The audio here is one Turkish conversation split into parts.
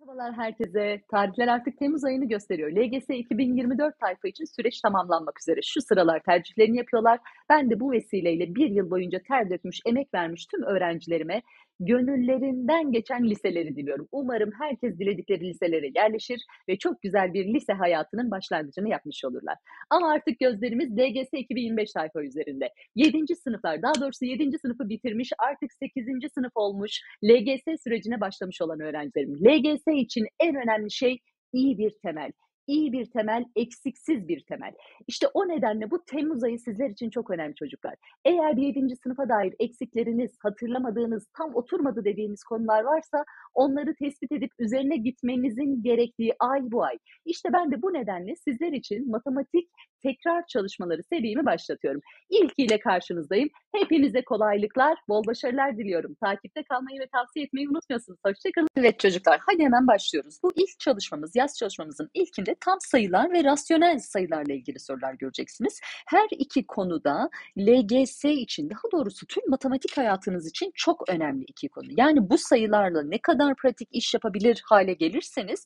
Merhabalar herkese. Tarihler artık Temmuz ayını gösteriyor. LGS 2024 tayfa için süreç tamamlanmak üzere. Şu sıralar tercihlerini yapıyorlar. Ben de bu vesileyle bir yıl boyunca ter dökmüş, emek vermiş tüm öğrencilerime gönüllerinden geçen liseleri diliyorum. Umarım herkes diledikleri liselere yerleşir ve çok güzel bir lise hayatının başlangıcını yapmış olurlar. Ama artık gözlerimiz DGS 2025 sayfa üzerinde. 7. sınıflar daha doğrusu 7. sınıfı bitirmiş artık 8. sınıf olmuş LGS sürecine başlamış olan öğrencilerim. LGS için en önemli şey iyi bir temel, iyi bir temel, eksiksiz bir temel. İşte o nedenle bu Temmuz ayı sizler için çok önemli çocuklar. Eğer 7. sınıfa dair eksikleriniz, hatırlamadığınız, tam oturmadı dediğiniz konular varsa onları tespit edip üzerine gitmenizin gerektiği ay bu ay. İşte ben de bu nedenle sizler için matematik tekrar çalışmaları serimi başlatıyorum. İlkiyle karşınızdayım. Hepinize kolaylıklar, bol başarılar diliyorum. Takipte kalmayı ve tavsiye etmeyi unutmuyorsunuz. Hoşçakalın. Evet çocuklar hadi hemen başlıyoruz. Bu ilk çalışmamız, yaz çalışmamızın ilkinde tam sayılar ve rasyonel sayılarla ilgili sorular göreceksiniz. Her iki konuda LGS için daha doğrusu tüm matematik hayatınız için çok önemli iki konu. Yani bu sayılarla ne kadar pratik iş yapabilir hale gelirseniz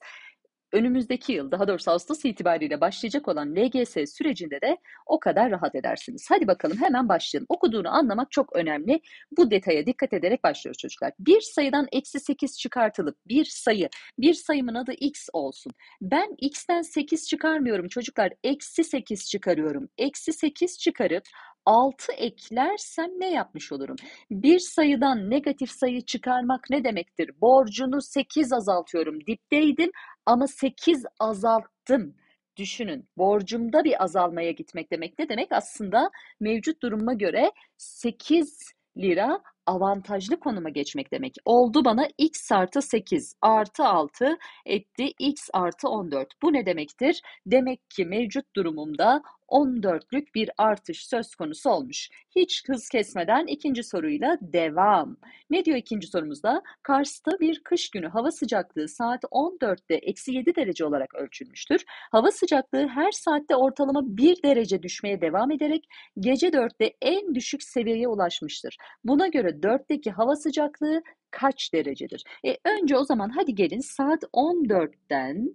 önümüzdeki yıl daha doğrusu Ağustos itibariyle başlayacak olan LGS sürecinde de o kadar rahat edersiniz. Hadi bakalım hemen başlayalım. Okuduğunu anlamak çok önemli. Bu detaya dikkat ederek başlıyoruz çocuklar. Bir sayıdan eksi 8 çıkartılıp bir sayı, bir sayımın adı x olsun. Ben x'ten 8 çıkarmıyorum çocuklar. Eksi 8 çıkarıyorum. Eksi 8 çıkarıp 6 eklersem ne yapmış olurum? Bir sayıdan negatif sayı çıkarmak ne demektir? Borcunu 8 azaltıyorum. Dipteydim ama 8 azalttım. Düşünün borcumda bir azalmaya gitmek demek ne demek? Aslında mevcut duruma göre 8 lira avantajlı konuma geçmek demek. Oldu bana x artı 8 artı 6 etti x artı 14. Bu ne demektir? Demek ki mevcut durumumda 14'lük bir artış söz konusu olmuş. Hiç hız kesmeden ikinci soruyla devam. Ne diyor ikinci sorumuzda? Kars'ta bir kış günü hava sıcaklığı saat 14'te eksi 7 derece olarak ölçülmüştür. Hava sıcaklığı her saatte ortalama 1 derece düşmeye devam ederek gece 4'te en düşük seviyeye ulaşmıştır. Buna göre 4'teki hava sıcaklığı kaç derecedir? E, önce o zaman hadi gelin saat 14'ten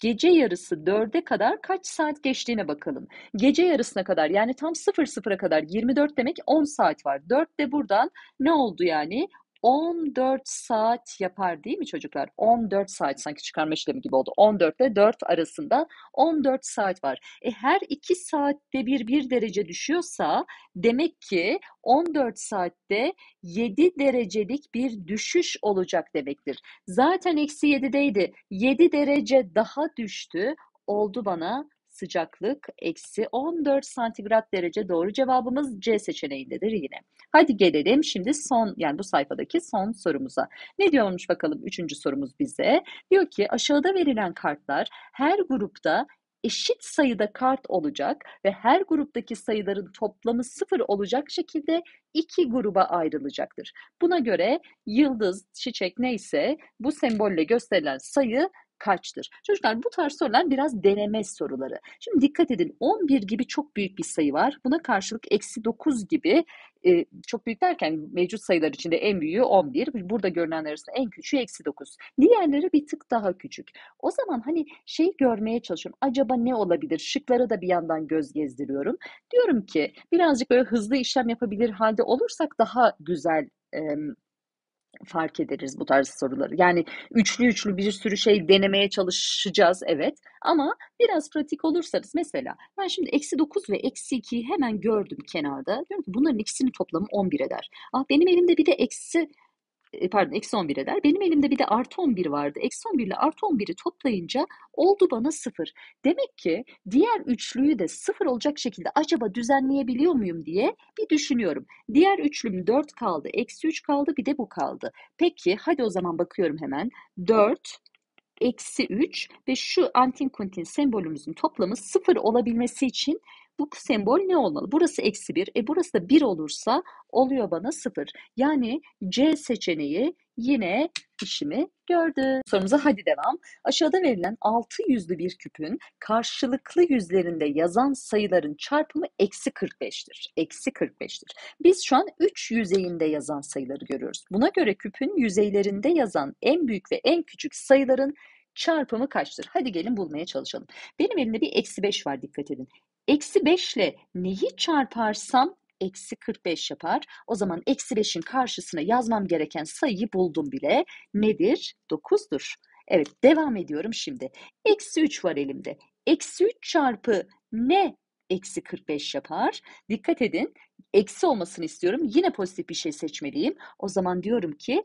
gece yarısı dörde kadar kaç saat geçtiğine bakalım. Gece yarısına kadar yani tam 00'a kadar 24 demek 10 saat var. 4 de buradan ne oldu yani? 14 saat yapar değil mi çocuklar? 14 saat sanki çıkarma işlemi gibi oldu. 14 ile 4 arasında 14 saat var. E her 2 saatte bir 1 derece düşüyorsa demek ki 14 saatte 7 derecelik bir düşüş olacak demektir. Zaten eksi 7'deydi. 7 derece daha düştü. Oldu bana sıcaklık eksi 14 santigrat derece doğru cevabımız C seçeneğindedir yine. Hadi gelelim şimdi son yani bu sayfadaki son sorumuza. Ne diyormuş bakalım üçüncü sorumuz bize? Diyor ki aşağıda verilen kartlar her grupta eşit sayıda kart olacak ve her gruptaki sayıların toplamı sıfır olacak şekilde iki gruba ayrılacaktır. Buna göre yıldız, çiçek neyse bu sembolle gösterilen sayı kaçtır? Çocuklar bu tarz sorular biraz deneme soruları. Şimdi dikkat edin 11 gibi çok büyük bir sayı var. Buna karşılık eksi 9 gibi e, çok büyük derken mevcut sayılar içinde en büyüğü 11. Burada görünenler arasında en küçüğü eksi 9. Diğerleri bir tık daha küçük. O zaman hani şey görmeye çalışıyorum. Acaba ne olabilir? Şıkları da bir yandan göz gezdiriyorum. Diyorum ki birazcık böyle hızlı işlem yapabilir halde olursak daha güzel e, fark ederiz bu tarz soruları. Yani üçlü üçlü bir sürü şey denemeye çalışacağız evet ama biraz pratik olursanız mesela ben şimdi eksi 9 ve eksi 2'yi hemen gördüm kenarda. Diyorum ki bunların ikisini toplamı 11 eder. Ah benim elimde bir de eksi e, pardon eksi 11 eder. Benim elimde bir de artı 11 vardı. Eksi 11 ile artı 11'i toplayınca oldu bana 0. Demek ki diğer üçlüyü de 0 olacak şekilde acaba düzenleyebiliyor muyum diye bir düşünüyorum. Diğer üçlüm 4 kaldı. Eksi 3 kaldı bir de bu kaldı. Peki hadi o zaman bakıyorum hemen. 4 eksi 3 ve şu antin kuntin sembolümüzün toplamı 0 olabilmesi için bu sembol ne olmalı? Burası eksi 1. E burası da 1 olursa oluyor bana 0. Yani C seçeneği yine işimi gördü. Sorumuza hadi devam. Aşağıda verilen 6 yüzlü bir küpün karşılıklı yüzlerinde yazan sayıların çarpımı eksi 45'tir. Eksi 45'tir. Biz şu an 3 yüzeyinde yazan sayıları görüyoruz. Buna göre küpün yüzeylerinde yazan en büyük ve en küçük sayıların çarpımı kaçtır? Hadi gelin bulmaya çalışalım. Benim elimde bir eksi 5 var dikkat edin. Eksi 5 ile neyi çarparsam eksi 45 yapar. O zaman eksi 5'in karşısına yazmam gereken sayıyı buldum bile. Nedir? 9'dur. Evet devam ediyorum şimdi. Eksi 3 var elimde. Eksi 3 çarpı ne eksi 45 yapar. Dikkat edin eksi olmasını istiyorum. Yine pozitif bir şey seçmeliyim. O zaman diyorum ki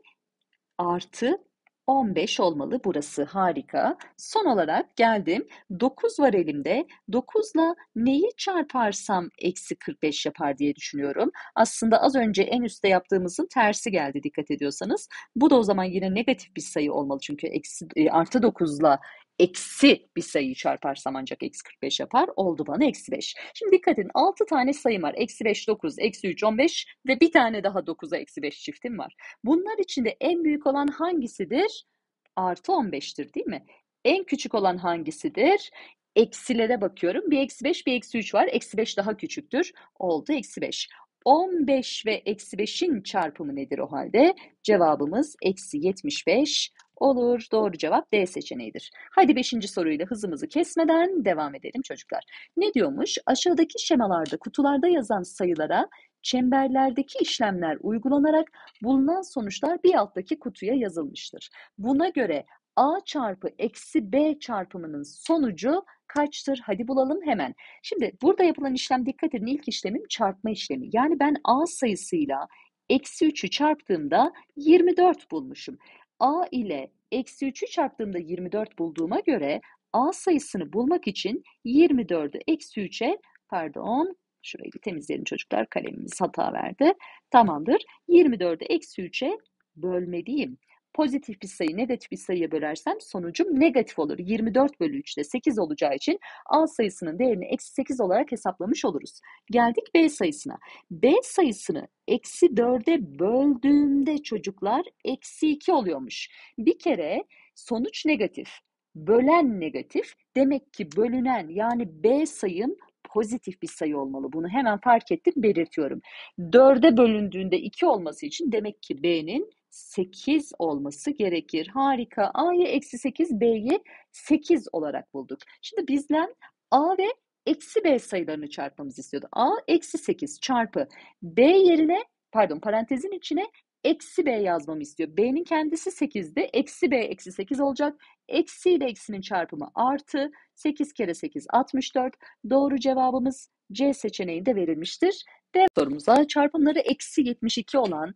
artı 15 olmalı. Burası harika. Son olarak geldim. 9 var elimde. 9 ile neyi çarparsam eksi 45 yapar diye düşünüyorum. Aslında az önce en üstte yaptığımızın tersi geldi dikkat ediyorsanız. Bu da o zaman yine negatif bir sayı olmalı. Çünkü eksi, e, artı 9 ile eksi bir sayıyı çarparsam ancak eksi 45 yapar. Oldu bana eksi 5. Şimdi dikkat edin 6 tane sayım var. Eksi 5, 9, eksi 3, 15 ve bir tane daha 9'a eksi 5 çiftim var. Bunlar içinde en büyük olan hangisidir? Artı 15'tir değil mi? En küçük olan hangisidir? Eksilere bakıyorum. Bir eksi 5, bir eksi 3 var. Eksi 5 daha küçüktür. Oldu eksi 5. 15 ve eksi 5'in çarpımı nedir o halde? Cevabımız eksi 75 olur. Doğru cevap D seçeneğidir. Hadi 5. soruyla hızımızı kesmeden devam edelim çocuklar. Ne diyormuş? Aşağıdaki şemalarda kutularda yazan sayılara çemberlerdeki işlemler uygulanarak bulunan sonuçlar bir alttaki kutuya yazılmıştır. Buna göre A çarpı eksi B çarpımının sonucu kaçtır? Hadi bulalım hemen. Şimdi burada yapılan işlem dikkat edin ilk işlemim çarpma işlemi. Yani ben A sayısıyla eksi 3'ü çarptığımda 24 bulmuşum a ile eksi 3'ü çarptığımda 24 bulduğuma göre a sayısını bulmak için 24'ü eksi 3'e pardon şurayı bir temizleyelim çocuklar kalemimiz hata verdi. Tamamdır 24'ü eksi 3'e bölmeliyim pozitif bir sayı negatif bir sayıya bölersem sonucum negatif olur. 24 bölü 3 de 8 olacağı için A sayısının değerini eksi 8 olarak hesaplamış oluruz. Geldik B sayısına. B sayısını eksi 4'e böldüğümde çocuklar eksi 2 oluyormuş. Bir kere sonuç negatif, bölen negatif. Demek ki bölünen yani B sayım pozitif bir sayı olmalı. Bunu hemen fark ettim, belirtiyorum. 4'e bölündüğünde 2 olması için demek ki B'nin 8 olması gerekir. Harika. A'yı eksi 8, B'yi 8 olarak bulduk. Şimdi bizden A ve eksi B sayılarını çarpmamızı istiyordu. A eksi 8 çarpı B yerine pardon parantezin içine eksi B yazmamı istiyor. B'nin kendisi 8'de eksi B eksi 8 olacak. Eksi ile eksinin çarpımı artı 8 kere 8 64. Doğru cevabımız C seçeneğinde verilmiştir de sorumuza çarpımları eksi 72 olan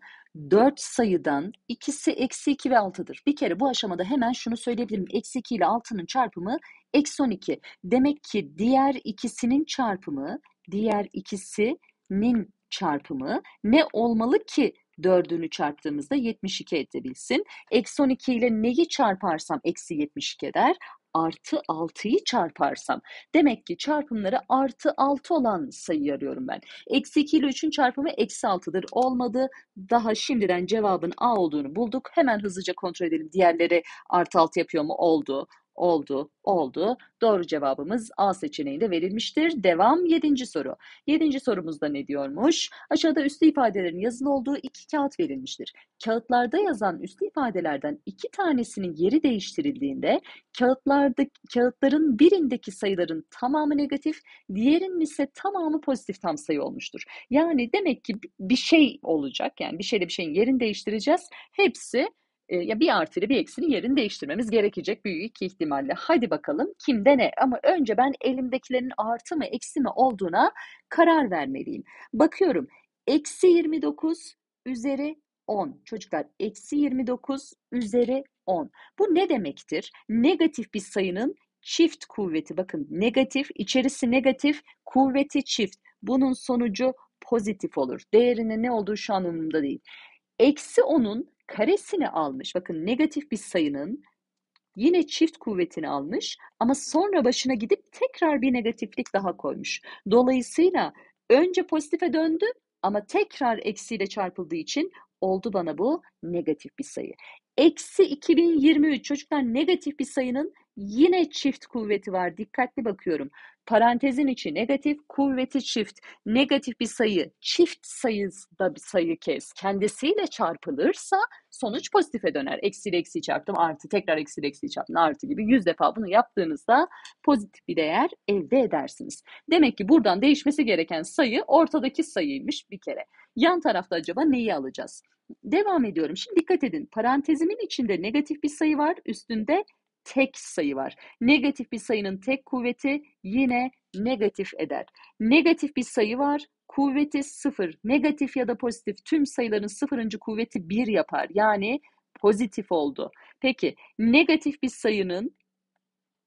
4 sayıdan ikisi eksi 2 ve 6'dır. Bir kere bu aşamada hemen şunu söyleyebilirim. Eksi 2 ile 6'nın çarpımı eksi 12. Demek ki diğer ikisinin çarpımı, diğer ikisinin çarpımı ne olmalı ki dördünü çarptığımızda 72 edebilsin. Eksi 12 ile neyi çarparsam eksi 72 eder artı 6'yı çarparsam demek ki çarpımları artı 6 olan sayıyı arıyorum ben. Eksi 2 ile 3'ün çarpımı eksi 6'dır olmadı. Daha şimdiden cevabın A olduğunu bulduk. Hemen hızlıca kontrol edelim diğerleri artı 6 yapıyor mu oldu. Oldu, oldu. Doğru cevabımız A seçeneğinde verilmiştir. Devam 7. soru. 7. sorumuzda ne diyormuş? Aşağıda üslü ifadelerin yazılı olduğu iki kağıt verilmiştir. Kağıtlarda yazan üslü ifadelerden iki tanesinin yeri değiştirildiğinde kağıtlarda, kağıtların birindeki sayıların tamamı negatif, diğerinin ise tamamı pozitif tam sayı olmuştur. Yani demek ki bir şey olacak yani bir şeyle bir şeyin yerini değiştireceğiz. Hepsi e, ya bir artıyla bir eksinin yerini değiştirmemiz gerekecek büyük ihtimalle. Hadi bakalım kimde ne ama önce ben elimdekilerin artı mı eksi mi olduğuna karar vermeliyim. Bakıyorum eksi 29 üzeri 10. Çocuklar eksi 29 üzeri 10. Bu ne demektir? Negatif bir sayının çift kuvveti. Bakın negatif, içerisi negatif, kuvveti çift. Bunun sonucu pozitif olur. Değerinin ne olduğu şu an umurumda değil. Eksi 10'un karesini almış. Bakın negatif bir sayının yine çift kuvvetini almış ama sonra başına gidip tekrar bir negatiflik daha koymuş. Dolayısıyla önce pozitife döndü ama tekrar eksiyle çarpıldığı için oldu bana bu negatif bir sayı. Eksi 2023 çocuklar negatif bir sayının Yine çift kuvveti var. Dikkatli bakıyorum. Parantezin içi negatif, kuvveti çift. Negatif bir sayı, çift sayıda bir sayı kez kendisiyle çarpılırsa sonuç pozitife döner. Eksi eksi çarptım, artı tekrar eksi eksi çarptım, artı gibi yüz defa bunu yaptığınızda pozitif bir değer elde edersiniz. Demek ki buradan değişmesi gereken sayı ortadaki sayıymış bir kere. Yan tarafta acaba neyi alacağız? Devam ediyorum. Şimdi dikkat edin. Parantezimin içinde negatif bir sayı var, üstünde tek sayı var. Negatif bir sayının tek kuvveti yine negatif eder. Negatif bir sayı var. Kuvveti sıfır. Negatif ya da pozitif tüm sayıların sıfırıncı kuvveti bir yapar. Yani pozitif oldu. Peki negatif bir sayının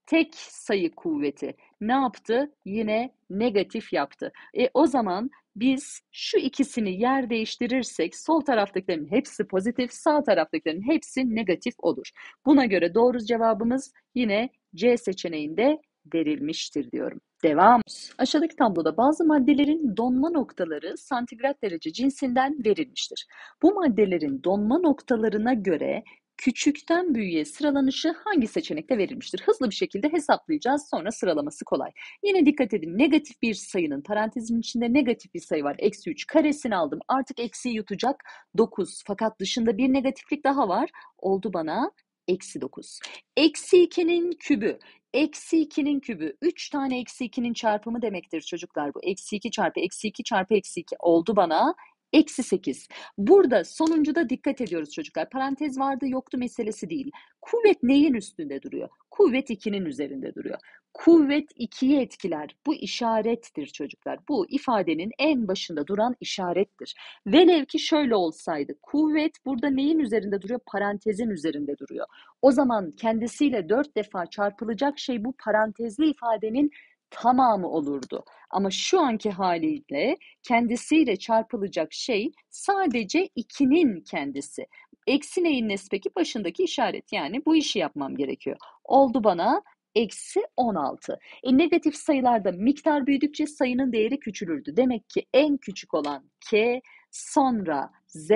tek sayı kuvveti ne yaptı? Yine negatif yaptı. E, o zaman biz şu ikisini yer değiştirirsek sol taraftakilerin hepsi pozitif, sağ taraftakilerin hepsi negatif olur. Buna göre doğru cevabımız yine C seçeneğinde verilmiştir diyorum. Devam. Aşağıdaki tabloda bazı maddelerin donma noktaları santigrat derece cinsinden verilmiştir. Bu maddelerin donma noktalarına göre küçükten büyüğe sıralanışı hangi seçenekte verilmiştir? Hızlı bir şekilde hesaplayacağız sonra sıralaması kolay. Yine dikkat edin negatif bir sayının parantezin içinde negatif bir sayı var. Eksi 3 karesini aldım artık eksiyi yutacak 9 fakat dışında bir negatiflik daha var. Oldu bana eksi 9. Eksi 2'nin kübü. Eksi 2'nin kübü 3 tane eksi 2'nin çarpımı demektir çocuklar bu. Eksi 2 çarpı eksi 2 çarpı eksi 2 oldu bana Eksi 8. Burada sonuncuda dikkat ediyoruz çocuklar. Parantez vardı yoktu meselesi değil. Kuvvet neyin üstünde duruyor? Kuvvet 2'nin üzerinde duruyor. Kuvvet 2'yi etkiler. Bu işarettir çocuklar. Bu ifadenin en başında duran işarettir. Velev ki şöyle olsaydı. Kuvvet burada neyin üzerinde duruyor? Parantezin üzerinde duruyor. O zaman kendisiyle dört defa çarpılacak şey bu parantezli ifadenin tamamı olurdu. Ama şu anki haliyle kendisiyle çarpılacak şey sadece ikinin kendisi. Eksi neyin nesi Başındaki işaret yani bu işi yapmam gerekiyor. Oldu bana eksi 16. E, negatif sayılarda miktar büyüdükçe sayının değeri küçülürdü. Demek ki en küçük olan K, sonra Z,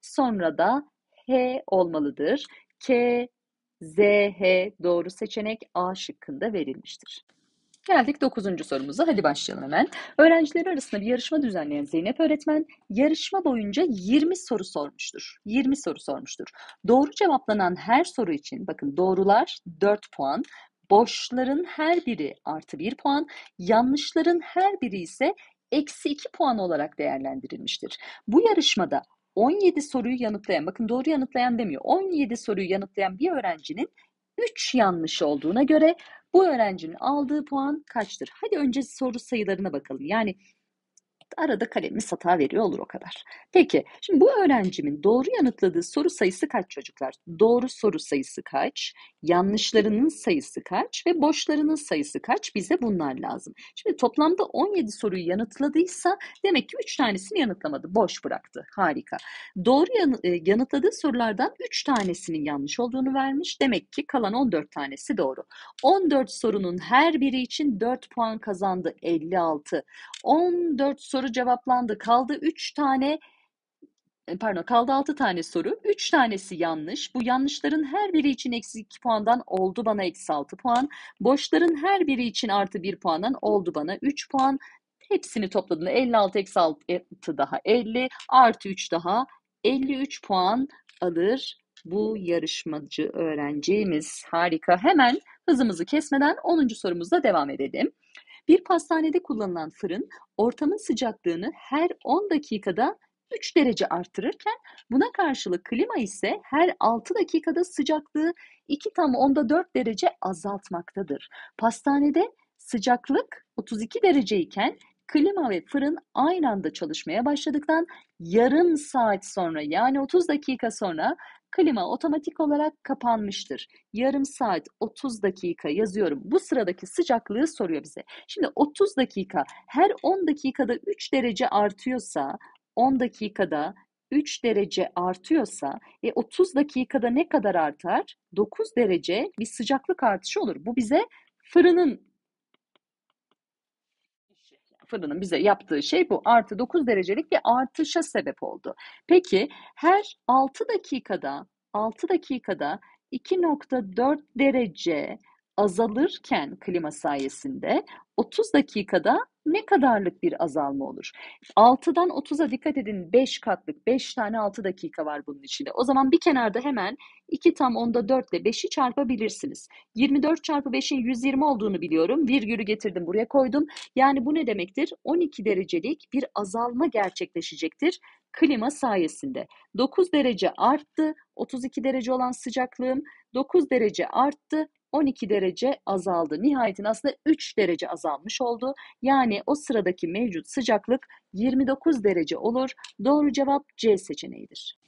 sonra da H olmalıdır. K, Z, H doğru seçenek A şıkkında verilmiştir. Geldik 9. sorumuza. Hadi başlayalım hemen. Öğrenciler arasında bir yarışma düzenleyen Zeynep öğretmen yarışma boyunca 20 soru sormuştur. 20 soru sormuştur. Doğru cevaplanan her soru için bakın doğrular 4 puan, boşların her biri artı 1 puan, yanlışların her biri ise eksi 2 puan olarak değerlendirilmiştir. Bu yarışmada 17 soruyu yanıtlayan, bakın doğru yanıtlayan demiyor, 17 soruyu yanıtlayan bir öğrencinin 3 yanlış olduğuna göre bu öğrencinin aldığı puan kaçtır? Hadi önce soru sayılarına bakalım. Yani Arada kalemimiz hata veriyor olur o kadar. Peki şimdi bu öğrencimin doğru yanıtladığı soru sayısı kaç çocuklar? Doğru soru sayısı kaç? Yanlışlarının sayısı kaç? Ve boşlarının sayısı kaç? Bize bunlar lazım. Şimdi toplamda 17 soruyu yanıtladıysa demek ki 3 tanesini yanıtlamadı. Boş bıraktı. Harika. Doğru e, yanıtladığı sorulardan 3 tanesinin yanlış olduğunu vermiş. Demek ki kalan 14 tanesi doğru. 14 sorunun her biri için 4 puan kazandı. 56. 14 soru soru cevaplandı. Kaldı 3 tane e, pardon kaldı 6 tane soru. 3 tanesi yanlış. Bu yanlışların her biri için eksi 2 puandan oldu bana eksi 6 puan. Boşların her biri için artı 1 puandan oldu bana 3 puan. Hepsini topladığında 56 eksi 6 daha 50 artı 3 daha 53 puan alır bu yarışmacı öğrencimiz. Harika. Hemen hızımızı kesmeden 10. sorumuzla devam edelim. Bir pastanede kullanılan fırın ortamın sıcaklığını her 10 dakikada 3 derece artırırken buna karşılık klima ise her 6 dakikada sıcaklığı 2 tam onda 4 derece azaltmaktadır. Pastanede sıcaklık 32 derece iken klima ve fırın aynı anda çalışmaya başladıktan yarım saat sonra yani 30 dakika sonra klima otomatik olarak kapanmıştır. Yarım saat 30 dakika yazıyorum. Bu sıradaki sıcaklığı soruyor bize. Şimdi 30 dakika her 10 dakikada 3 derece artıyorsa 10 dakikada 3 derece artıyorsa e, 30 dakikada ne kadar artar? 9 derece bir sıcaklık artışı olur. Bu bize fırının fırının bize yaptığı şey bu. Artı 9 derecelik bir artışa sebep oldu. Peki her 6 dakikada 6 dakikada 2.4 derece azalırken klima sayesinde 30 dakikada ne kadarlık bir azalma olur? 6'dan 30'a dikkat edin 5 katlık 5 tane 6 dakika var bunun içinde. O zaman bir kenarda hemen 2 tam onda 4 ile 5'i çarpabilirsiniz. 24 çarpı 5'in 120 olduğunu biliyorum. Virgülü getirdim buraya koydum. Yani bu ne demektir? 12 derecelik bir azalma gerçekleşecektir klima sayesinde. 9 derece arttı, 32 derece olan sıcaklığım 9 derece arttı, 12 derece azaldı. Nihayetin aslında 3 derece azalmış oldu. Yani o sıradaki mevcut sıcaklık 29 derece olur. Doğru cevap C seçeneğidir.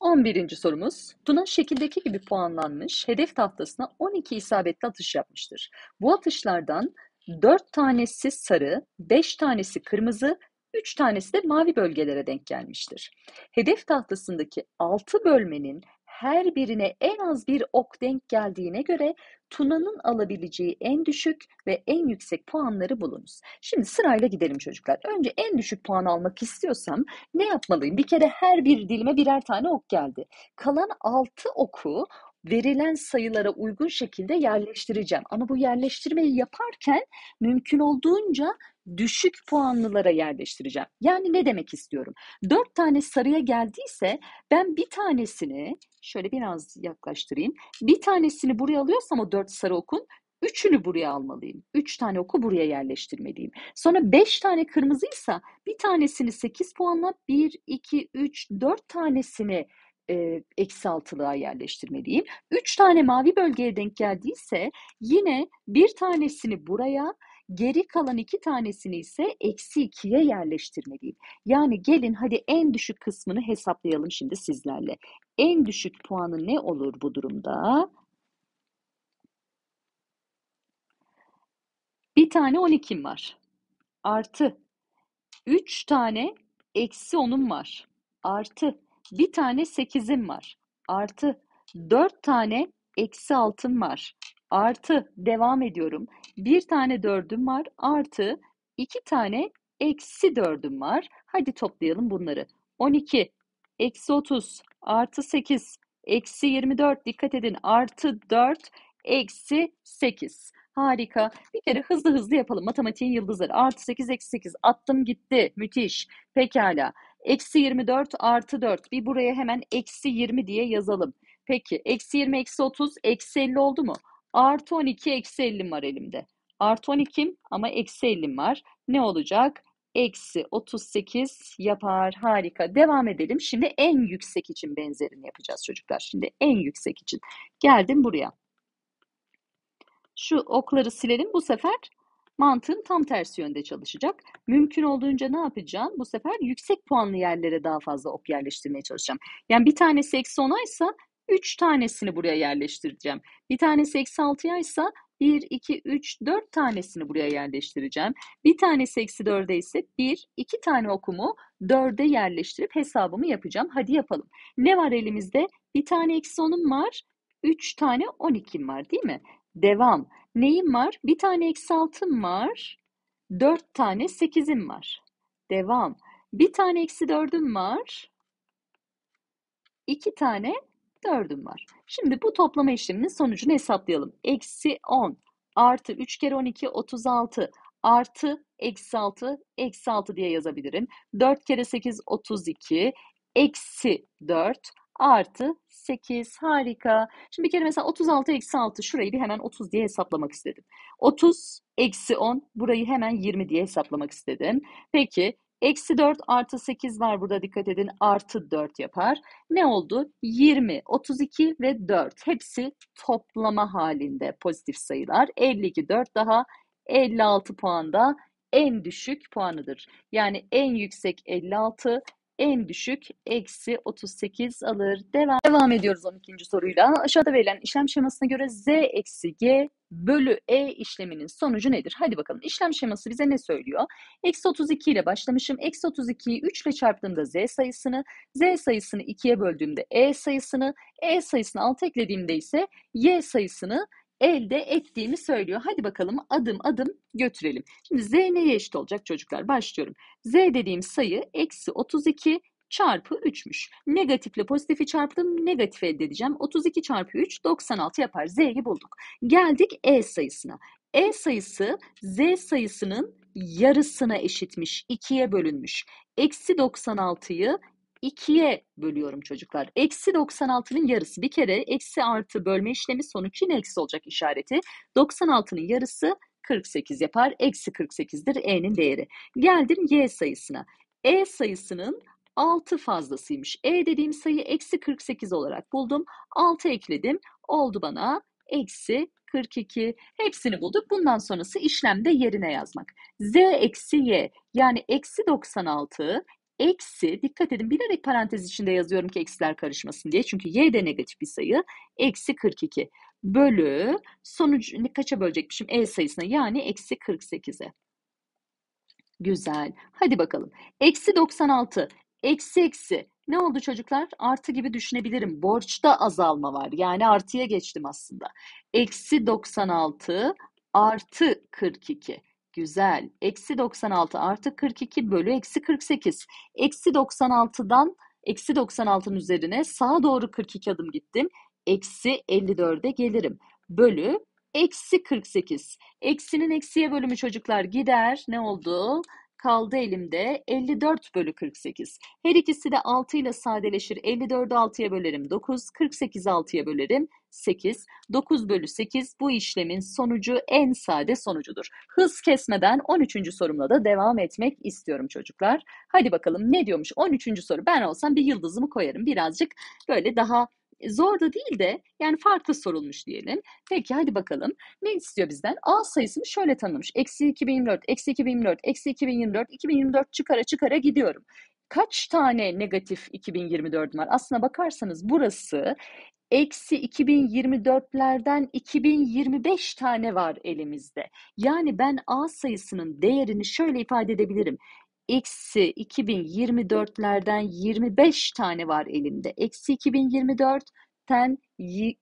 11. sorumuz. Tuna şekildeki gibi puanlanmış, hedef tahtasına 12 isabetli atış yapmıştır. Bu atışlardan 4 tanesi sarı, 5 tanesi kırmızı, 3 tanesi de mavi bölgelere denk gelmiştir. Hedef tahtasındaki 6 bölmenin her birine en az bir ok denk geldiğine göre Tuna'nın alabileceği en düşük ve en yüksek puanları bulunuz. Şimdi sırayla gidelim çocuklar. Önce en düşük puan almak istiyorsam ne yapmalıyım? Bir kere her bir dilime birer tane ok geldi. Kalan 6 oku verilen sayılara uygun şekilde yerleştireceğim. Ama bu yerleştirmeyi yaparken mümkün olduğunca düşük puanlılara yerleştireceğim. Yani ne demek istiyorum? Dört tane sarıya geldiyse ben bir tanesini şöyle biraz yaklaştırayım. Bir tanesini buraya alıyorsam o dört sarı okun Üçünü buraya almalıyım. Üç tane oku buraya yerleştirmeliyim. Sonra beş tane kırmızıysa bir tanesini sekiz puanla bir, iki, üç, dört tanesini eksi altılığa yerleştirmeliyim. Üç tane mavi bölgeye denk geldiyse yine bir tanesini buraya, Geri kalan iki tanesini ise eksi ikiye yerleştirmeliyim. Yani gelin hadi en düşük kısmını hesaplayalım şimdi sizlerle. En düşük puanı ne olur bu durumda? Bir tane 12'm var. Artı 3 tane eksi 10'um var. Artı bir tane 8'im var. Artı 4 tane eksi 6'm var. Artı devam ediyorum. Bir tane 4'üm var. Artı 2 tane eksi 4'üm var. Hadi toplayalım bunları. 12, eksi 30, artı 8, eksi 24 dikkat edin. Artı 4, eksi 8. Harika. Bir kere hızlı hızlı yapalım. Matematiğin yıldızları. Artı 8, eksi 8. Attım gitti. Müthiş. Pekala. Eksi 24 artı 4. Bir buraya hemen eksi 20 diye yazalım. Peki eksi 20 eksi 30 eksi 50 oldu mu? Artı 12 eksi 50 var elimde. Artı 12'm ama eksi 50 var. Ne olacak? Eksi 38 yapar. Harika. Devam edelim. Şimdi en yüksek için benzerini yapacağız çocuklar. Şimdi en yüksek için. Geldim buraya. Şu okları silelim. Bu sefer Mantığın tam tersi yönde çalışacak. Mümkün olduğunca ne yapacağım? Bu sefer yüksek puanlı yerlere daha fazla ok yerleştirmeye çalışacağım. Yani bir tanesi eksi 10'aysa 3 tanesini buraya yerleştireceğim. Bir tanesi eksi 6'ya ise 1, 2, 3, 4 tanesini buraya yerleştireceğim. Bir tanesi eksi 4'e ise 1, 2 tane okumu 4'e yerleştirip hesabımı yapacağım. Hadi yapalım. Ne var elimizde? Bir tane eksi 10'um var. 3 tane 12'm var değil mi? Devam. Neyim var? Bir tane eksi altım var. Dört tane sekizim var. Devam. Bir tane eksi dördüm var. İki tane dördüm var. Şimdi bu toplama işleminin sonucunu hesaplayalım. Eksi on artı üç kere on iki otuz altı artı eksi altı eksi altı diye yazabilirim. Dört kere sekiz otuz iki eksi dört artı 8. Harika. Şimdi bir kere mesela 36 eksi 6 şurayı bir hemen 30 diye hesaplamak istedim. 30 eksi 10 burayı hemen 20 diye hesaplamak istedim. Peki Eksi 4 artı 8 var burada dikkat edin artı 4 yapar. Ne oldu? 20, 32 ve 4 hepsi toplama halinde pozitif sayılar. 52, 4 daha 56 puanda en düşük puanıdır. Yani en yüksek 56, en düşük eksi 38 alır. Devam, devam ediyoruz 12. soruyla. Aşağıda verilen işlem şemasına göre z eksi g bölü e işleminin sonucu nedir? Hadi bakalım işlem şeması bize ne söylüyor? Eksi 32 ile başlamışım. Eksi 32'yi 3 ile çarptığımda z sayısını, z sayısını 2'ye böldüğümde e sayısını, e sayısını 6 eklediğimde ise y sayısını elde ettiğimi söylüyor. Hadi bakalım adım adım götürelim. Şimdi z neye eşit olacak çocuklar? Başlıyorum. z dediğim sayı eksi 32 çarpı 3'müş. Negatifle pozitifi çarptım. Negatif elde edeceğim. 32 çarpı 3 96 yapar. Z'yi bulduk. Geldik E sayısına. E sayısı Z sayısının yarısına eşitmiş. 2'ye bölünmüş. Eksi 96'yı 2'ye bölüyorum çocuklar. Eksi 96'nın yarısı bir kere eksi artı bölme işlemi sonuç yine eksi olacak işareti. 96'nın yarısı 48 yapar. Eksi 48'dir e'nin değeri. Geldim y sayısına. E sayısının 6 fazlasıymış. E dediğim sayı eksi 48 olarak buldum. 6 ekledim. Oldu bana eksi 42. Hepsini bulduk. Bundan sonrası işlemde yerine yazmak. Z eksi y yani eksi 96 eksi dikkat edin bilerek parantez içinde yazıyorum ki eksiler karışmasın diye. Çünkü y de negatif bir sayı. Eksi 42 bölü sonucu kaça bölecekmişim? E sayısına yani eksi 48'e. Güzel. Hadi bakalım. Eksi 96. Eksi eksi. Ne oldu çocuklar? Artı gibi düşünebilirim. Borçta azalma var. Yani artıya geçtim aslında. Eksi 96 artı 42. Güzel. Eksi 96 artı 42 bölü eksi 48. Eksi 96'dan eksi 96'nın üzerine sağa doğru 42 adım gittim. Eksi 54'e gelirim. Bölü eksi 48. Eksinin eksiye bölümü çocuklar gider. Ne oldu? kaldı elimde 54 bölü 48. Her ikisi de 6 ile sadeleşir. 54'ü 6'ya bölerim 9, 48'i 6'ya bölerim 8. 9 bölü 8 bu işlemin sonucu en sade sonucudur. Hız kesmeden 13. sorumla da devam etmek istiyorum çocuklar. Hadi bakalım ne diyormuş 13. soru. Ben olsam bir yıldızımı koyarım birazcık böyle daha zor da değil de yani farklı sorulmuş diyelim. Peki hadi bakalım ne istiyor bizden? A sayısını şöyle tanımlamış. Eksi 2024, eksi 2024, eksi 2024, 2024 çıkara çıkara gidiyorum kaç tane negatif 2024 var? Aslına bakarsanız burası eksi 2024'lerden 2025 tane var elimizde. Yani ben A sayısının değerini şöyle ifade edebilirim. Eksi 2024'lerden 25 tane var elimde. Eksi 2024 80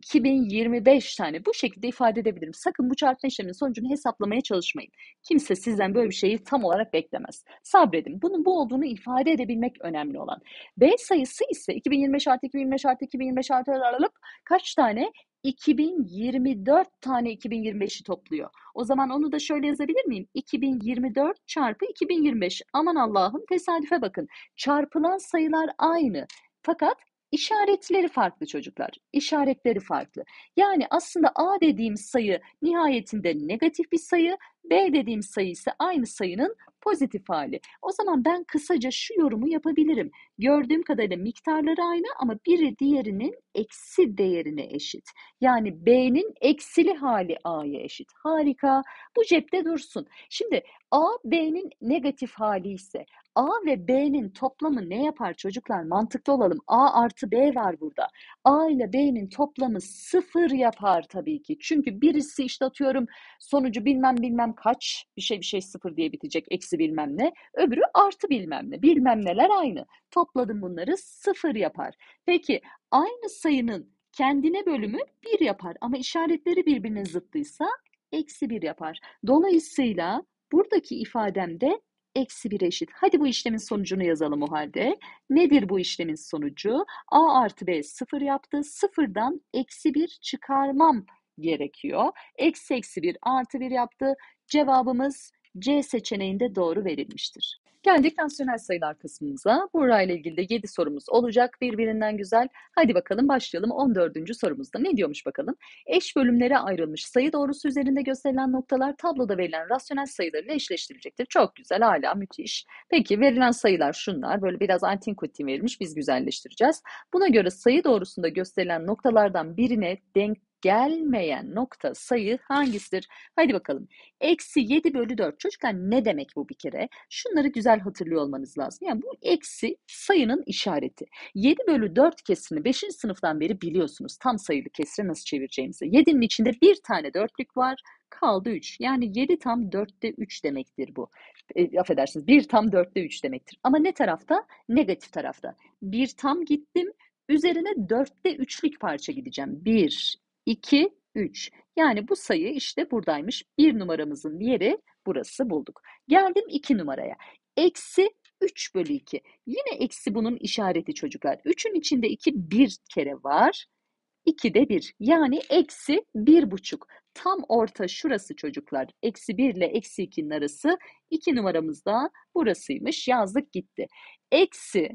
2025 tane bu şekilde ifade edebilirim. Sakın bu çarpma işleminin sonucunu hesaplamaya çalışmayın. Kimse sizden böyle bir şeyi tam olarak beklemez. Sabredin. Bunun bu olduğunu ifade edebilmek önemli olan. B sayısı ise 2025 artı 2025 artı 2025 artı aralıp kaç tane? 2024 tane 2025'i topluyor. O zaman onu da şöyle yazabilir miyim? 2024 çarpı 2025. Aman Allah'ım tesadüfe bakın. Çarpılan sayılar aynı. Fakat İşaretleri farklı çocuklar. İşaretleri farklı. Yani aslında A dediğim sayı nihayetinde negatif bir sayı B dediğim sayı ise aynı sayının pozitif hali. O zaman ben kısaca şu yorumu yapabilirim. Gördüğüm kadarıyla miktarları aynı ama biri diğerinin eksi değerine eşit. Yani B'nin eksili hali A'ya eşit. Harika. Bu cepte dursun. Şimdi A B'nin negatif hali ise A ve B'nin toplamı ne yapar çocuklar? Mantıklı olalım. A artı B var burada. A ile B'nin toplamı sıfır yapar tabii ki. Çünkü birisi işte atıyorum sonucu bilmem bilmem kaç bir şey bir şey sıfır diye bitecek eksi bilmem ne. Öbürü artı bilmem ne. Bilmem neler aynı. Topladım bunları sıfır yapar. Peki aynı sayının kendine bölümü bir yapar ama işaretleri birbirine zıttıysa eksi bir yapar. Dolayısıyla buradaki ifademde eksi bir eşit. Hadi bu işlemin sonucunu yazalım o halde. Nedir bu işlemin sonucu? A artı B sıfır yaptı. Sıfırdan eksi bir çıkarmam gerekiyor. Eksi eksi 1 artı 1 yaptı. Cevabımız C seçeneğinde doğru verilmiştir. Geldik rasyonel sayılar kısmımıza. Burayla ilgili de 7 sorumuz olacak. Birbirinden güzel. Hadi bakalım başlayalım 14. sorumuzda. Ne diyormuş bakalım? Eş bölümlere ayrılmış sayı doğrusu üzerinde gösterilen noktalar tabloda verilen rasyonel sayılarıyla eşleştirilecektir. Çok güzel hala müthiş. Peki verilen sayılar şunlar. Böyle biraz antin kutin verilmiş biz güzelleştireceğiz. Buna göre sayı doğrusunda gösterilen noktalardan birine denk gelmeyen nokta sayı hangisidir? Haydi bakalım. Eksi 7 bölü 4. Çocuklar ne demek bu bir kere? Şunları güzel hatırlıyor olmanız lazım. Yani bu eksi sayının işareti. 7 bölü 4 kesrini 5. sınıftan beri biliyorsunuz. Tam sayılı kesri nasıl çevireceğimizi. 7'nin içinde bir tane dörtlük var kaldı 3. Yani 7 tam 4'te 3 demektir bu. E, affedersiniz 1 tam 4'te 3 demektir. Ama ne tarafta? Negatif tarafta. 1 tam gittim. Üzerine 4'te 3'lük parça gideceğim. 1, 2, 3. Yani bu sayı işte buradaymış. Bir numaramızın yeri burası bulduk. Geldim 2 numaraya. Eksi 3 bölü 2. Yine eksi bunun işareti çocuklar. 3'ün içinde 2 bir kere var. 2 de 1. Yani eksi buçuk. Tam orta şurası çocuklar. Eksi 1 ile eksi 2'nin arası. 2 numaramızda burasıymış. Yazdık gitti. Eksi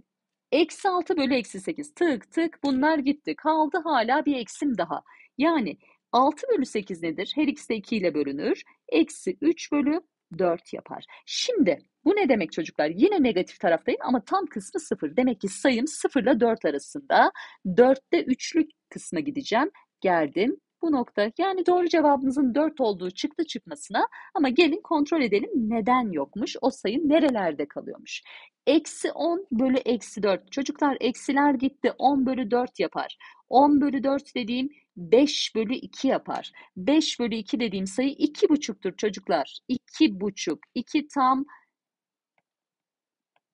Eksi 6 bölü eksi 8 tık tık bunlar gitti. Kaldı hala bir eksim daha. Yani 6 bölü 8 nedir? Her ikisi de 2 ile bölünür. Eksi 3 bölü 4 yapar. Şimdi bu ne demek çocuklar? Yine negatif taraftayım ama tam kısmı 0. Demek ki sayım 0 ile 4 arasında. 4'te 3'lük kısma gideceğim. Geldim bu nokta. Yani doğru cevabımızın 4 olduğu çıktı çıkmasına ama gelin kontrol edelim neden yokmuş. O sayı nerelerde kalıyormuş. Eksi 10 bölü eksi 4. Çocuklar eksiler gitti 10 bölü 4 yapar. 10 bölü 4 dediğim 5 bölü 2 yapar. 5 bölü 2 dediğim sayı 2,5'tür çocuklar. 2,5. 2 tam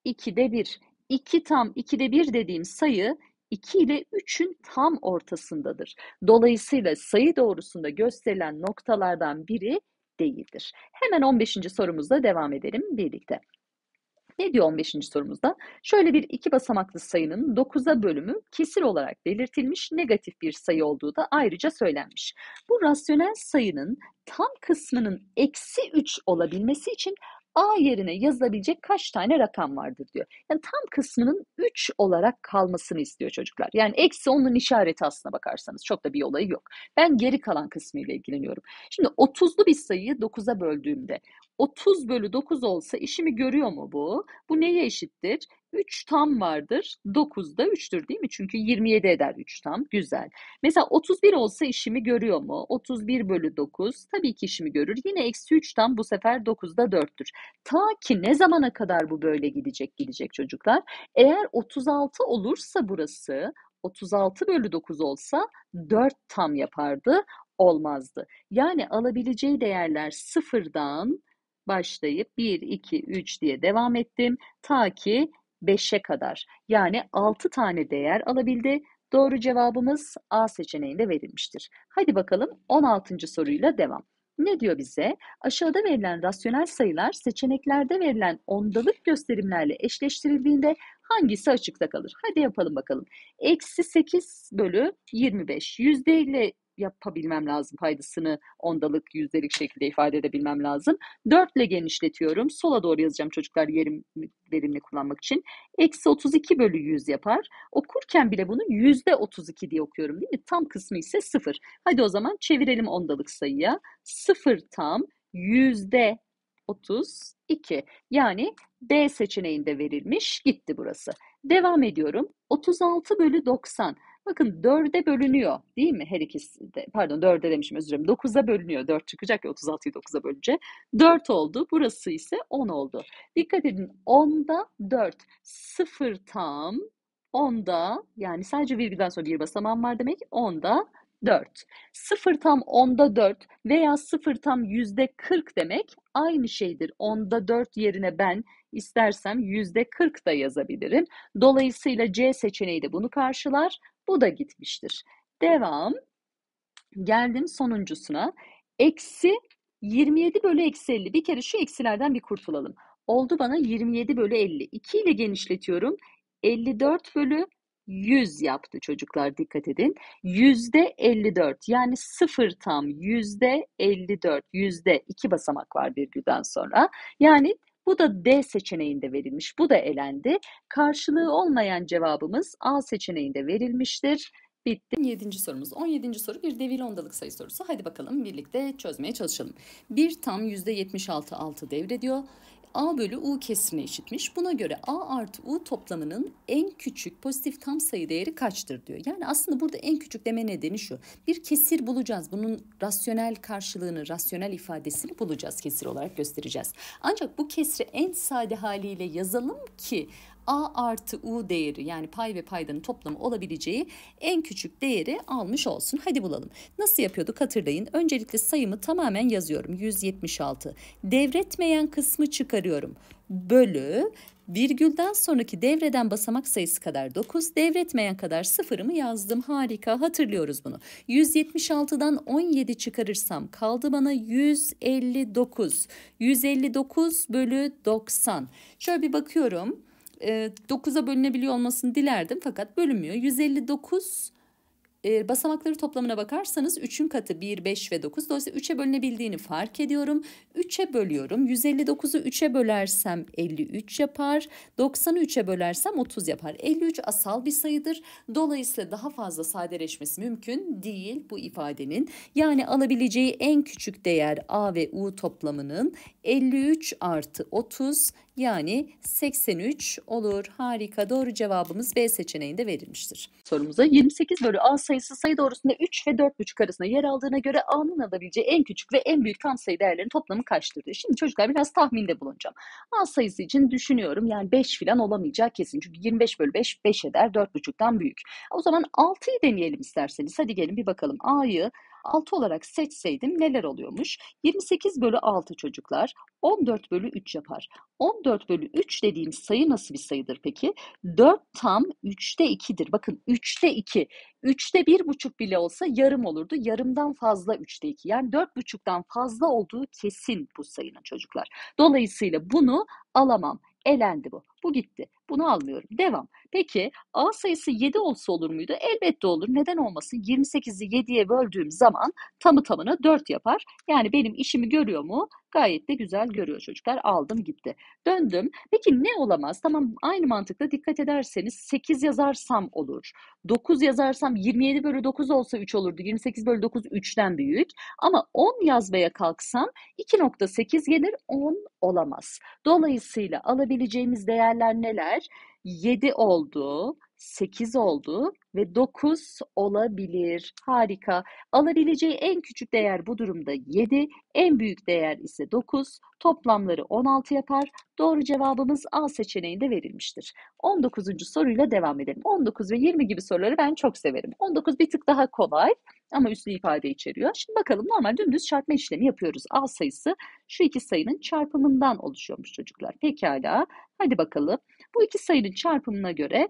2'de 1. 2 tam 2'de 1 dediğim sayı 2 ile 3'ün tam ortasındadır. Dolayısıyla sayı doğrusunda gösterilen noktalardan biri değildir. Hemen 15. sorumuzla devam edelim birlikte. Ne diyor 15. sorumuzda? Şöyle bir iki basamaklı sayının 9'a bölümü kesir olarak belirtilmiş negatif bir sayı olduğu da ayrıca söylenmiş. Bu rasyonel sayının tam kısmının eksi 3 olabilmesi için A yerine yazılabilecek kaç tane rakam vardır diyor. Yani tam kısmının 3 olarak kalmasını istiyor çocuklar. Yani eksi onun işareti aslına bakarsanız çok da bir olayı yok. Ben geri kalan kısmıyla ilgileniyorum. Şimdi 30'lu bir sayıyı 9'a böldüğümde 30 bölü 9 olsa işimi görüyor mu bu? Bu neye eşittir? 3 tam vardır. 9 da 3'tür değil mi? Çünkü 27 eder 3 tam. Güzel. Mesela 31 olsa işimi görüyor mu? 31 bölü 9 tabii ki işimi görür. Yine eksi 3 tam bu sefer 9 da 4'tür. Ta ki ne zamana kadar bu böyle gidecek gidecek çocuklar? Eğer 36 olursa burası 36 bölü 9 olsa 4 tam yapardı olmazdı. Yani alabileceği değerler sıfırdan başlayıp 1, 2, 3 diye devam ettim. Ta ki 5'e kadar. Yani 6 tane değer alabildi. Doğru cevabımız A seçeneğinde verilmiştir. Hadi bakalım 16. soruyla devam. Ne diyor bize? Aşağıda verilen rasyonel sayılar seçeneklerde verilen ondalık gösterimlerle eşleştirildiğinde hangisi açıkta kalır? Hadi yapalım bakalım. Eksi 8 bölü 25. Yüzdeyle yapabilmem lazım. Paydasını ondalık, yüzdelik şekilde ifade edebilmem lazım. 4 ile genişletiyorum. Sola doğru yazacağım çocuklar yerim verimli kullanmak için. Eksi 32 bölü 100 yapar. Okurken bile bunu yüzde 32 diye okuyorum değil mi? Tam kısmı ise 0. Hadi o zaman çevirelim ondalık sayıya. 0 tam yüzde 32. Yani B seçeneğinde verilmiş gitti burası. Devam ediyorum. 36 bölü 90. Bakın dörde bölünüyor değil mi her ikisi de? Pardon dörde demişim özür dilerim. Dokuza bölünüyor. Dört çıkacak ya 36'yı dokuza bölünce. Dört oldu. Burası ise on oldu. Dikkat edin onda dört. Sıfır tam. Onda yani sadece virgülden sonra bir basamağım var demek. Onda dört sıfır tam onda dört veya sıfır tam yüzde kırk demek aynı şeydir. Onda dört yerine ben istersem yüzde kırk da yazabilirim. Dolayısıyla C seçeneği de bunu karşılar. Bu da gitmiştir. Devam. Geldim sonuncusuna. Eksi 27 bölü eksi 50. Bir kere şu eksilerden bir kurtulalım. Oldu bana 27 bölü 50. 2 ile genişletiyorum. 54 bölü 100 yaptı çocuklar dikkat edin. Yüzde 54 yani sıfır tam yüzde 54 yüzde iki basamak var virgülden sonra. Yani bu da D seçeneğinde verilmiş. Bu da elendi. Karşılığı olmayan cevabımız A seçeneğinde verilmiştir. Bitti. 7. sorumuz. 17. soru bir devir ondalık sayı sorusu. Hadi bakalım birlikte çözmeye çalışalım. Bir tam %76 6 devrediyor a bölü u kesrine eşitmiş. Buna göre a artı u toplamının en küçük pozitif tam sayı değeri kaçtır diyor. Yani aslında burada en küçük deme nedeni şu. Bir kesir bulacağız. Bunun rasyonel karşılığını, rasyonel ifadesini bulacağız kesir olarak göstereceğiz. Ancak bu kesri en sade haliyle yazalım ki A artı U değeri yani pay ve paydanın toplamı olabileceği en küçük değeri almış olsun. Hadi bulalım. Nasıl yapıyorduk hatırlayın. Öncelikle sayımı tamamen yazıyorum. 176. Devretmeyen kısmı çıkarıyorum. Bölü Virgülden sonraki devreden basamak sayısı kadar 9, devretmeyen kadar sıfırımı yazdım. Harika hatırlıyoruz bunu. 176'dan 17 çıkarırsam kaldı bana 159. 159 bölü 90. Şöyle bir bakıyorum e, 9'a bölünebiliyor olmasını dilerdim fakat bölünmüyor. 159 e, basamakları toplamına bakarsanız 3'ün katı 1, 5 ve 9. Dolayısıyla 3'e bölünebildiğini fark ediyorum. 3'e bölüyorum. 159'u 3'e bölersem 53 yapar. 90'ı 3'e bölersem 30 yapar. 53 asal bir sayıdır. Dolayısıyla daha fazla sadeleşmesi mümkün değil bu ifadenin. Yani alabileceği en küçük değer A ve U toplamının 53 artı 30 yani 83 olur. Harika. Doğru cevabımız B seçeneğinde verilmiştir. Sorumuza 28 bölü A sayısı sayı doğrusunda 3 ve 4,5 arasında yer aldığına göre A'nın alabileceği en küçük ve en büyük tam sayı değerlerin toplamı kaçtır diyor. Şimdi çocuklar biraz tahminde bulunacağım. A sayısı için düşünüyorum yani 5 filan olamayacak kesin. Çünkü 25 bölü 5 5 eder 4,5'tan büyük. O zaman 6'yı deneyelim isterseniz. Hadi gelin bir bakalım A'yı 6 olarak seçseydim neler oluyormuş? 28 bölü 6 çocuklar 14 bölü 3 yapar. 14 bölü 3 dediğim sayı nasıl bir sayıdır peki? 4 tam 3'te 2'dir. Bakın 3'te 2. 3'te 1,5 bile olsa yarım olurdu. Yarımdan fazla 3'te 2. Yani 4,5'tan fazla olduğu kesin bu sayının çocuklar. Dolayısıyla bunu alamam. Elendi bu. Bu gitti. Bunu almıyorum. Devam. Peki A sayısı 7 olsa olur muydu? Elbette olur. Neden olmasın? 28'i 7'ye böldüğüm zaman tamı tamına 4 yapar. Yani benim işimi görüyor mu? Gayet de güzel görüyor çocuklar. Aldım gitti. Döndüm. Peki ne olamaz? Tamam aynı mantıkla dikkat ederseniz 8 yazarsam olur. 9 yazarsam 27 bölü 9 olsa 3 olurdu. 28 bölü 9 3'ten büyük. Ama 10 yazmaya kalksam 2.8 gelir 10 olamaz. Dolayısıyla alabileceğimiz değer değerler neler? 7 oldu, 8 oldu ve 9 olabilir. Harika. Alabileceği en küçük değer bu durumda 7, en büyük değer ise 9. Toplamları 16 yapar. Doğru cevabımız A seçeneğinde verilmiştir. 19. soruyla devam edelim. 19 ve 20 gibi soruları ben çok severim. 19 bir tık daha kolay ama üslü ifade içeriyor. Şimdi bakalım normal dümdüz çarpma işlemi yapıyoruz. A sayısı şu iki sayının çarpımından oluşuyormuş çocuklar. Pekala. Hadi bakalım. Bu iki sayının çarpımına göre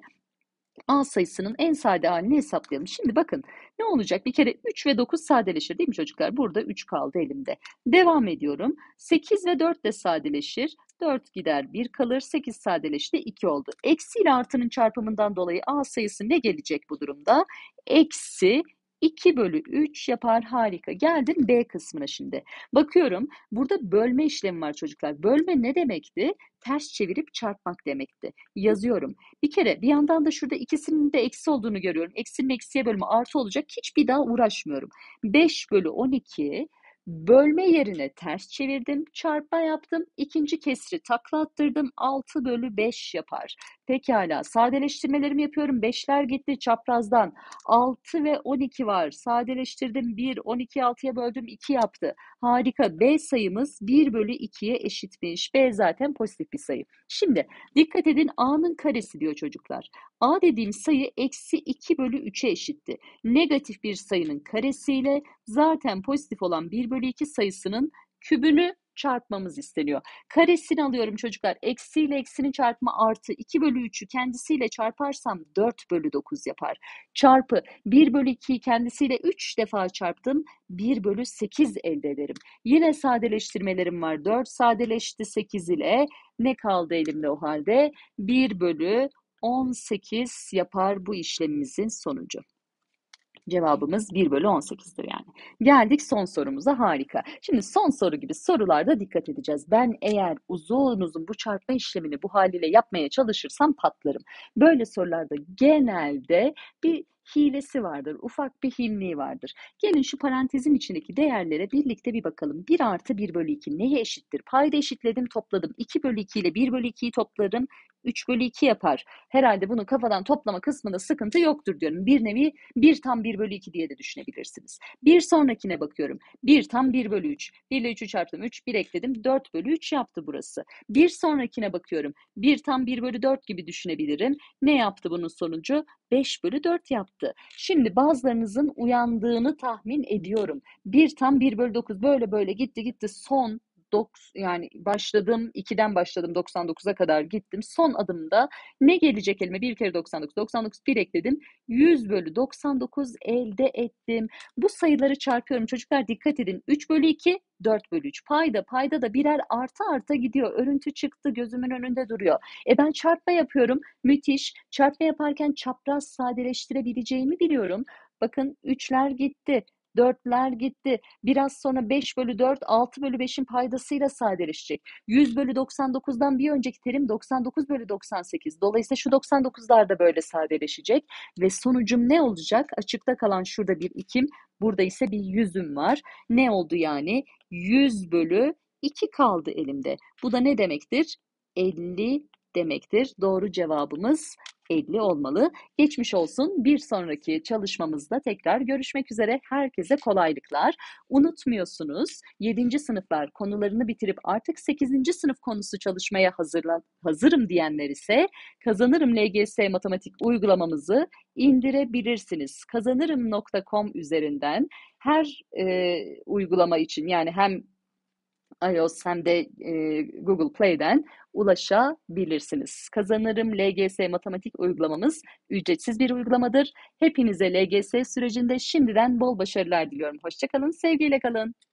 A sayısının en sade halini hesaplayalım. Şimdi bakın ne olacak? Bir kere 3 ve 9 sadeleşir değil mi çocuklar? Burada 3 kaldı elimde. Devam ediyorum. 8 ve 4 de sadeleşir. 4 gider 1 kalır. 8 sadeleşti 2 oldu. Eksi ile artının çarpımından dolayı A sayısı ne gelecek bu durumda? Eksi 2 bölü 3 yapar harika. geldin B kısmına şimdi. Bakıyorum burada bölme işlemi var çocuklar. Bölme ne demekti? Ters çevirip çarpmak demekti. Yazıyorum. Bir kere bir yandan da şurada ikisinin de eksi olduğunu görüyorum. Eksinin eksiye bölümü artı olacak. Hiçbir daha uğraşmıyorum. 5 bölü 12 Bölme yerine ters çevirdim, çarpma yaptım, ikinci kesri taklattırdım, 6 bölü 5 yapar. Pekala, sadeleştirmelerimi yapıyorum, 5'ler gitti çaprazdan, 6 ve 12 var, sadeleştirdim 1, 12 6'ya böldüm 2 yaptı. Harika, B sayımız 1 bölü 2'ye eşitmiş, B zaten pozitif bir sayı. Şimdi dikkat edin A'nın karesi diyor çocuklar. A dediğim sayı eksi 2 bölü 3'e eşitti. Negatif bir sayının karesiyle zaten pozitif olan 1 bölü bölü 2 sayısının kübünü çarpmamız isteniyor. Karesini alıyorum çocuklar. Eksiyle eksinin çarpma artı 2 bölü 3'ü kendisiyle çarparsam 4 bölü 9 yapar. Çarpı 1 bölü 2'yi kendisiyle 3 defa çarptım. 1 bölü 8 elde ederim. Yine sadeleştirmelerim var. 4 sadeleşti 8 ile. Ne kaldı elimde o halde? 1 bölü 18 yapar bu işlemimizin sonucu. Cevabımız 1 bölü 18'dir yani. Geldik son sorumuza harika. Şimdi son soru gibi sorularda dikkat edeceğiz. Ben eğer uzun uzun bu çarpma işlemini bu haliyle yapmaya çalışırsam patlarım. Böyle sorularda genelde bir hilesi vardır, ufak bir hilmi vardır. Gelin şu parantezin içindeki değerlere birlikte bir bakalım. 1 artı 1 bölü 2 neye eşittir? Payda eşitledim topladım. 2 bölü 2 ile 1 bölü 2'yi toplarım. 3 bölü 2 yapar. Herhalde bunu kafadan toplama kısmında sıkıntı yoktur diyorum. Bir nevi 1 tam 1 bölü 2 diye de düşünebilirsiniz. Bir sonrakine bakıyorum. 1 tam 1 bölü 3. 1 ile 3'ü çarptım. 3 1 ekledim. 4 bölü 3 yaptı burası. Bir sonrakine bakıyorum. 1 tam 1 bölü 4 gibi düşünebilirim. Ne yaptı bunun sonucu? 5 bölü 4 yaptı yaptı. Şimdi bazılarınızın uyandığını tahmin ediyorum. Bir tam 1 bölü 9 böyle böyle gitti gitti son dok yani başladım 2'den başladım 99'a kadar gittim. Son adımda ne gelecek elime? Bir kere 99, 99 bir ekledim. 100 bölü 99 elde ettim. Bu sayıları çarpıyorum. Çocuklar dikkat edin. 3 bölü 2 4 bölü 3 payda payda da birer artı arta gidiyor. Örüntü çıktı gözümün önünde duruyor. E ben çarpma yapıyorum müthiş. Çarpma yaparken çapraz sadeleştirebileceğimi biliyorum. Bakın 3'ler gitti dörtler gitti. Biraz sonra 5 bölü 4, 6 bölü 5'in paydasıyla sadeleşecek. 100 bölü 99'dan bir önceki terim 99 bölü 98. Dolayısıyla şu 99'lar da böyle sadeleşecek. Ve sonucum ne olacak? Açıkta kalan şurada bir ikim, burada ise bir yüzüm var. Ne oldu yani? 100 bölü 2 kaldı elimde. Bu da ne demektir? 50 demektir. Doğru cevabımız 50 olmalı. Geçmiş olsun. Bir sonraki çalışmamızda tekrar görüşmek üzere. Herkese kolaylıklar. Unutmuyorsunuz 7. sınıflar konularını bitirip artık 8. sınıf konusu çalışmaya hazırlan, hazırım diyenler ise Kazanırım LGS matematik uygulamamızı indirebilirsiniz. Kazanırım.com üzerinden her e, uygulama için yani hem iOS hem de e, Google Play'den ulaşabilirsiniz. Kazanırım LGS matematik uygulamamız ücretsiz bir uygulamadır. Hepinize LGS sürecinde şimdiden bol başarılar diliyorum. Hoşçakalın, sevgiyle kalın.